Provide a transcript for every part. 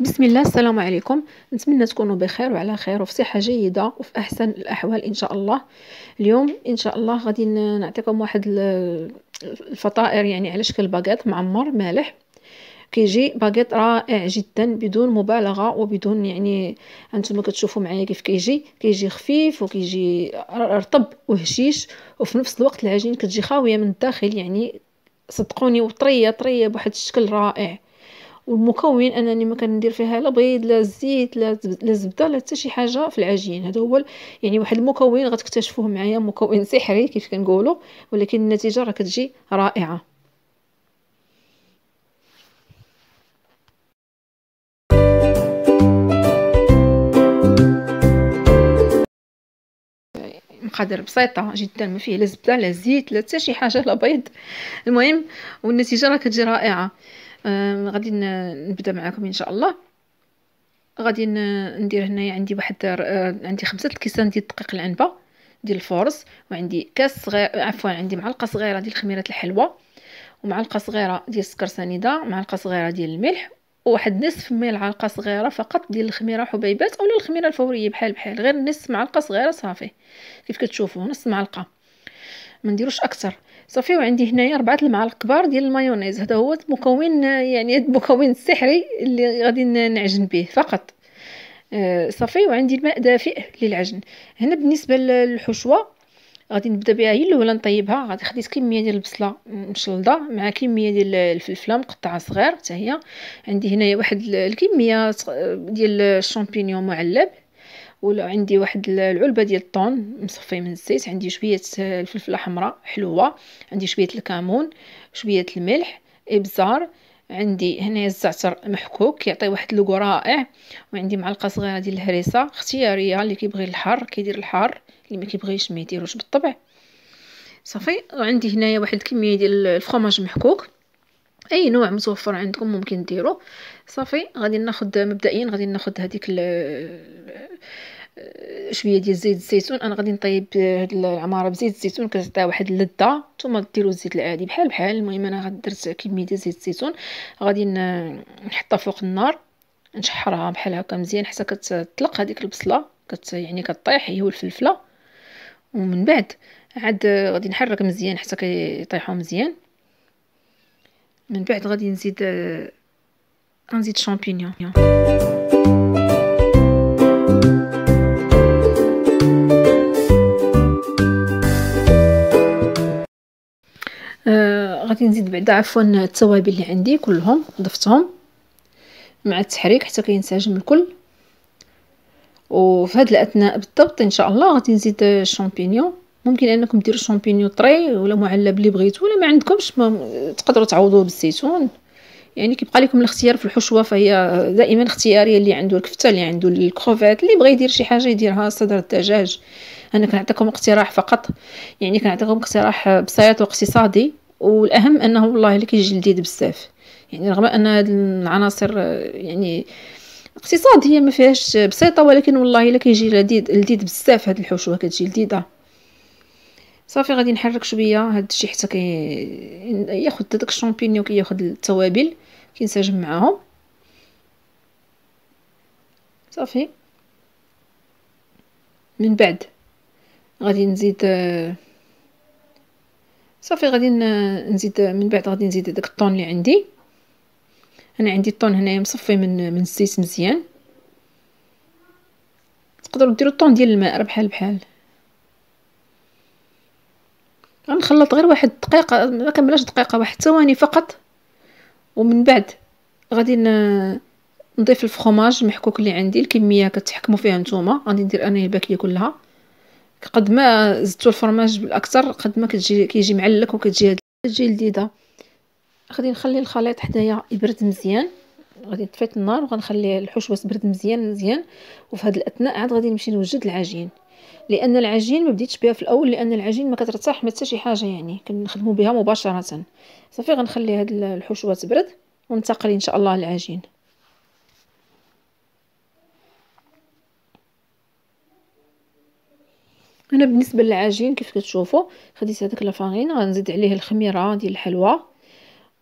بسم الله السلام عليكم نتمنى تكونوا بخير وعلى خير وفي صحه جيده وفي احسن الاحوال ان شاء الله اليوم ان شاء الله غادي نعطيكم واحد الفطائر يعني على شكل باغيط معمر مالح كيجي باغيط رائع جدا بدون مبالغه وبدون يعني انتم كتشوفوا معايا كيف كيجي كيجي خفيف وكيجي رطب وهشيش وفي نفس الوقت العجين كتجي خاويه من الداخل يعني صدقوني وطريه طريه بواحد الشكل رائع والمكون انني ما كندير فيها لا بيض لا زيت لا لا زبده لا حتى شي حاجه في العجين هذا هو يعني واحد المكون غتكتشفوه معايا مكون سحري كيف كنقولوا ولكن النتيجه راه كتجي رائعه مقادير بسيطه جدا ما فيه لا زبده لا زيت لا حتى شي حاجه لا بيض المهم والنتيجه راه كتجي رائعه غادي نبدا معكم ان شاء الله غادي ندير هنايا عندي واحد أه، عندي خمسة الكيسان ديال الدقيق العنبه ديال الفورص وعندي كاس صغير عفوا عندي معلقه صغيره ديال خميره الحلوى ومعلقه صغيره ديال السكر سنيده معلقه صغيره ديال الملح وواحد نصف ملعقه صغيره فقط ديال الخميره حبيبات اولا الخميره الفوريه بحال بحال غير نصف معلقه صغيره صافي كيف كتشوفوا نص معلقه ما نديروش اكثر صافي وعندي هنايا أربعة المعالق كبار ديال المايونيز هذا هو المكون يعني المكون السحري اللي غادي نعجن به فقط آه صافي وعندي الماء دافئ للعجن هنا بالنسبه للحشوه غادي نبدا بها هي الاولى نطيبها غادي خديت كميه ديال البصله مشلضه مع كميه ديال الفلفله مقطعه صغير حتى هي عندي هنايا واحد الكميه ديال الشامبينيون معلب وعندي واحد العلبه ديال الطون مصفي من الزيت عندي شويه آه، الفلفله حمراء حلوه عندي شويه الكمون شويه الملح ابزار عندي هنا الزعتر محكوك كيعطي واحد لوكو رائع وعندي معلقه صغيره ديال الهريسه اختياريه اللي كيبغي الحار كيدير الحار اللي ما كيبغيش ما يديروش بالطبع صافي وعندي هنايا واحد الكميه ديال الفرماج محكوك اي نوع متوفر عندكم ممكن ديرو صافي غادي ناخذ مبدئيا غادي ناخذ هذيك آه، شويه ديال زيت الزيتون انا غادي نطيب هاد العماره بزيت الزيتون كتعطي واحد اللذه ثم ديروا الزيت العادي بحال بحال المهم انا غادي درت كميه ديال زيت الزيتون غادي نحطها فوق النار نشحرها بحال هكا مزيان حتى كتطلق هذيك البصله كت يعني كطيح هي والفلفله ومن بعد عاد غادي نحرك مزيان حتى كيطيحوا مزيان من بعد غادي نزيد آه، غنزيد شامبينيون آه غادي نزيد بعدا عفوا التوابل اللي عندي كلهم ضفتهم مع التحريك حتى كينسجم الكل وفي هذه الاثناء بالضبط ان شاء الله غادي نزيد الشامبينيون آه، ممكن انكم ديروا شامبينيو طري ولا معلب اللي بغيتو ولا ما عندكمش تقدروا تعوضوه بالزيتون يعني كيبقى لكم الاختيار في الحشوه فهي دائما اختياريه اللي عنده الكفته اللي عنده الكروفيت اللي بغى يدير شي حاجه يديرها صدر الدجاج انا كنعطيكم اقتراح فقط يعني كنعطيكم اقتراح بسيط واقتصادي والاهم انه والله اللي كيجي لذيذ بزاف يعني رغم ان هاد العناصر يعني اقتصاديه ما فيهاش بسيطه ولكن والله الا كيجي لذيذ لذيذ بزاف هاد الحشوه كتجي لذيذه صافي غادي نحرك شويه هذا الشيء حتى كي ياخذ داك الشامبينيون كياخذ التوابل كينسجم معاهم صافي من بعد غادي نزيد صافي غادي نزيد من بعد غادي نزيد داك الطون اللي عندي انا عندي الطون هنايا مصفي من من الزيت مزيان تقدروا ديروا الطون ديال الماء بحال بحال غنخلط غير واحد دقيقه ما كملاش دقيقه واحد ثواني فقط ومن بعد غادي نضيف الفخوماج المحكوك اللي عندي الكميه كتحكموا فيها نتوما غادي ندير انا الباكيه كلها قد ما زدتو الفرماج بالاكثر قد ما كتجي كيجي معلك وكتجي هاد كتجي لذيذه غادي نخلي الخليط حدايا يبرد مزيان غادي نطفي النار وغنخلي الحشوه تبرد مزيان مزيان وفي هاد الاثناء عاد غادي نمشي نوجد العجين لان العجين ما بديتش بها في الاول لان العجين ما كترتاح ما حتى شي حاجه يعني كنخدموا بها مباشره صافي غنخلي هاد الحشوه تبرد وننتقل ان شاء الله للعجين انا بالنسبه للعجين كيف كتشوفوا خديت هذاك لافارين غنزيد عليه الخميره ديال الحلوى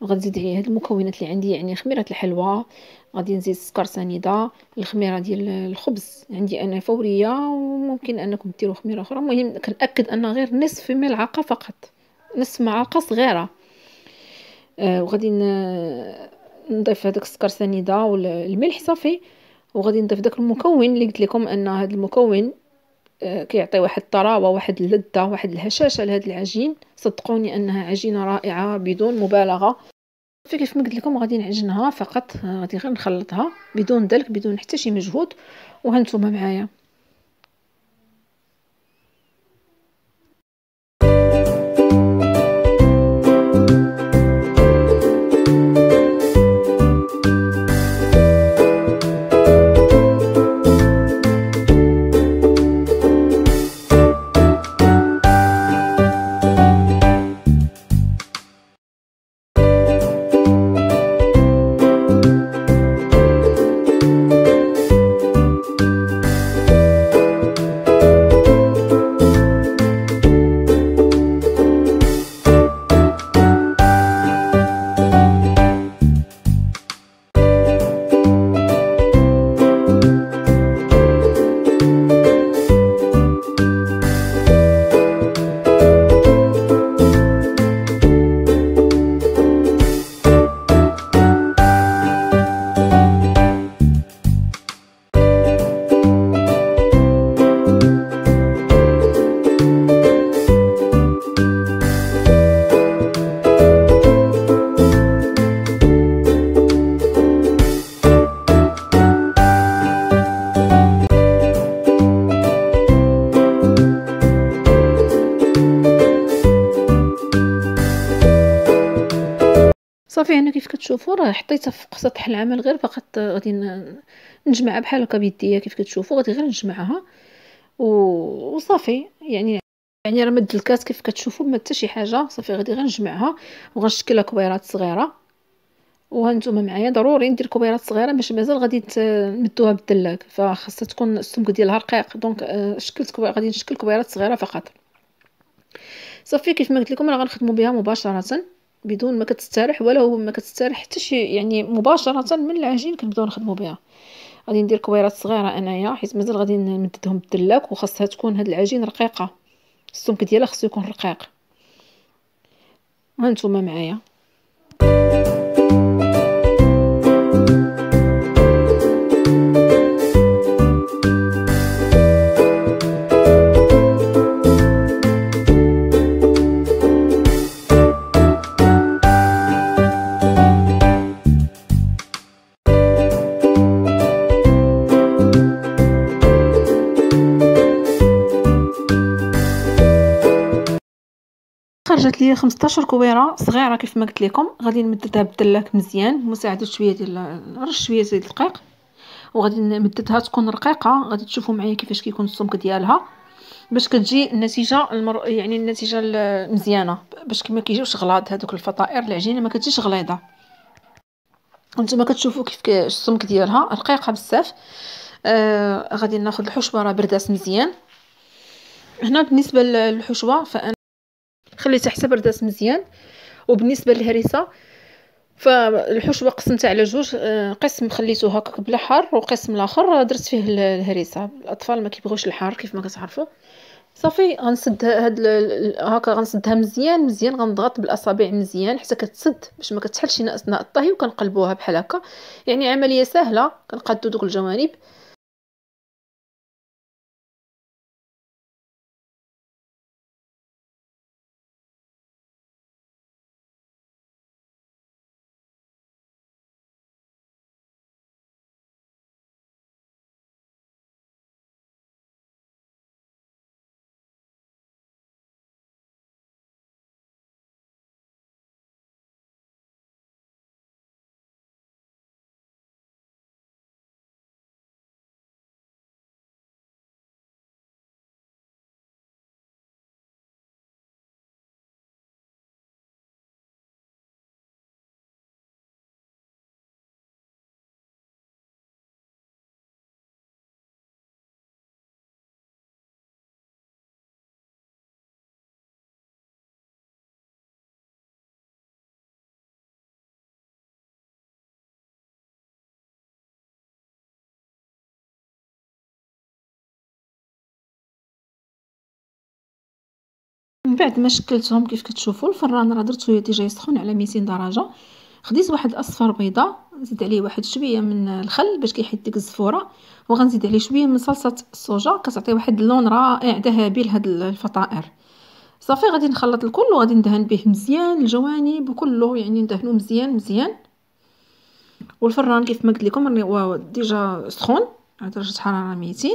وغنزيد عليه هاد المكونات اللي عندي يعني خميره الحلوى غادي نزيد السكر سنيده الخميره ديال الخبز عندي انا فوريه وممكن انكم ديروا خميره اخرى المهم كنأكد ان غير نصف ملعقه فقط نصف معلقه صغيره آه وغادي نضيف هذاك السكر سنيده والملح صافي وغادي نضيف داك المكون اللي قلت لكم ان هذا المكون آه، كيعطي واحد الطراوه واحد اللذه واحد الهشاشه لهذا العجين صدقوني انها عجينه رائعه بدون مبالغه صافي كيف ما قلت لكم غادي نعجنها فقط آه، غادي غير نخلطها بدون دلك بدون حتى شي مجهود وهانتوما معايا صافي انا كيف كتشوفوا راه حطيتها فوق سطح العمل غير فقط غادي نجمعها بحال هكا بيديا كيف كتشوفوا غادي غير نجمعها وصافي يعني يعني راه ما الكاس كيف كتشوفوا ما حتى شي حاجه صافي غادي غير نجمعها وغنشكلها كويرات صغيره وهانتوما معايا ضروري ندير كويرات صغيره باش مازال غادي نمدوها بالدلاك فخاصها تكون السمك ديالها رقيق دونك آه، شكلت كوير غادي نشكل كويرات صغيره فقط صافي كيف ما قلت لكم راه غنخدموا بها مباشره بدون ما كتستريح ولا هو ما كتستريح حتى شي يعني مباشره من العجين كنبداو نخدمو بها غادي ندير كويرات صغيره انايا حيت مازال غادي نمددهم بالدلاك وخاصها تكون هاد العجين رقيقه السمك ديالها خصو يكون رقيق هانتوما معايا جات لي 15 كويره صغيره كيف ما قلت لكم غادي نمددها بالدلاك مزيان مساعده شويه ديال رش شويه ديال الدقيق وغادي نمددها تكون رقيقه غادي تشوفوا معايا كيفاش كيكون السمك ديالها باش كتجي النتيجه المر... يعني النتيجه المزيانه باش كما كيجيوش غلاض هذوك الفطائر العجينه ما كتجيش غليظه وانتم كتشوفوا كيف السمك ديالها رقيقه بزاف آه غادي ناخذ الحشوه راه بردات مزيان هنا بالنسبه للحشوه فانا خليتها حتى بردات مزيان وبالنسبه للهريسه فالحشوه قسمتها على جوج آه، قسم خليته هكا بلا حار وقسم الاخر آه، درت فيه الهريسه الاطفال ما كيبغوش الحار كيف ما كتعرفوا صافي غنسد هاد هكا غنسدها مزيان مزيان غنضغط بالاصابع مزيان حتى كتسد باش ما كتحلش اثناء الطهي وكنقلبوها بحال هكا يعني عمليه سهله كنقادو دوك الجوانب من بعد ما شكلتهم كيف كتشوفوا الفران راه درتو ديجا يسخن على 200 درجه خديت واحد اصفر بيضه زدت عليه واحد شويه من الخل باش كيحيد ديك الزفوره وغنزيد عليه شويه من صلصه الصوجه كتعطي واحد اللون رائع ذهبي لهاد الفطائر صافي غادي نخلط الكل وغادي ندهن به مزيان الجوانب وكله يعني ندهنو مزيان مزيان والفران كيف ما قلت لكم راني ديجا سخون على درجه حراره 200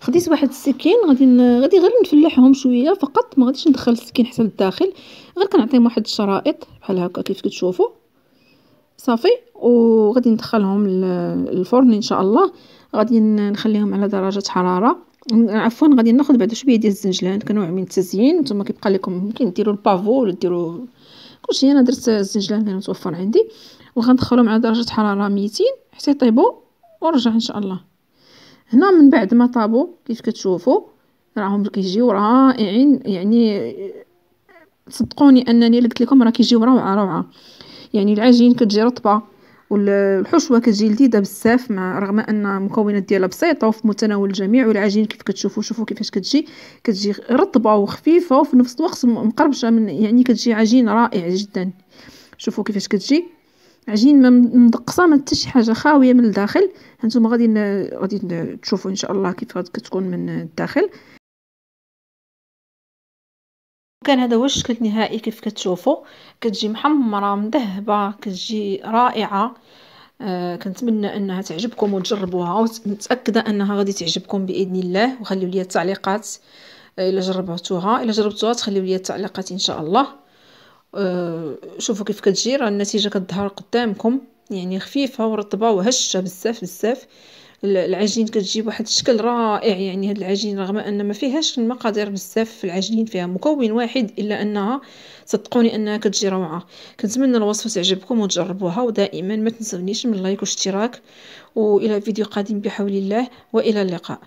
خديت واحد السكين غادي غادي غير نفلحهم شويه فقط ما غاديش ندخل السكين حتى للداخل غير كنعطيهم واحد الشرائط بحال هكا كيف كتشوفوا صافي وغادي ندخلهم للفرن ان شاء الله غادي نخليهم على درجه حراره عفوا غادي ناخذ بعدا شويه ديال الزنجلان كنوع من التزيين نتوما كيبقى لكم يمكن ديروا البافو ولا ديروا كلشي انا درت الزنجلان كان متوفر عندي وغندخلهم على درجه حراره 200 حتى يطيبوا ونرجع ان شاء الله هنا من بعد ما طابو كيف كتشوفوا راهم كيجيو رائعين يعني-, يعني صدقوني انني قلت لكم راه كيجيو روعه روعه يعني العجين كتجي رطبه والحشوه كتجي لذيذه بزاف مع رغم ان المكونات ديالها بسيطه وفي متناول الجميع والعجين كيف كتشوفوا شوفوا كيفاش كتجي كتجي رطبه وخفيفه وفي نفس الوقت مقربشه من يعني كتجي عجين رائع جدا شوفوا كيفاش كتجي عجين ما مدقصه ما حتى شي حاجه خاويه من الداخل هانتوما غادي غادي تشوفوا ان شاء الله كيف غادي كتكون من الداخل كان هذا هو الشكل النهائي كيف كتشوفوا كتجي محمره مذهبه كتجي رائعه آه كنتمنى انها تعجبكم وتجربوها ومتاكده انها غادي تعجبكم باذن الله وخليو لي التعليقات آه، الا جربتوها الا جربتوها تخليو لي التعليقات ان شاء الله آه، شوفوا كيف كتجي راه النتيجه كتظهر قدامكم يعني خفيفه ورطبه وهشه بزاف بزاف العجين كتجي بواحد الشكل رائع يعني هاد العجين رغم ان ما فيهاش المقادير بزاف في العجين فيها مكون واحد الا انها صدقوني انها كتجي روعه كنتمنى الوصفه تعجبكم وتجربوها ودائما ما تنسونيش من لايك واشتراك والى فيديو قادم بحول الله والى اللقاء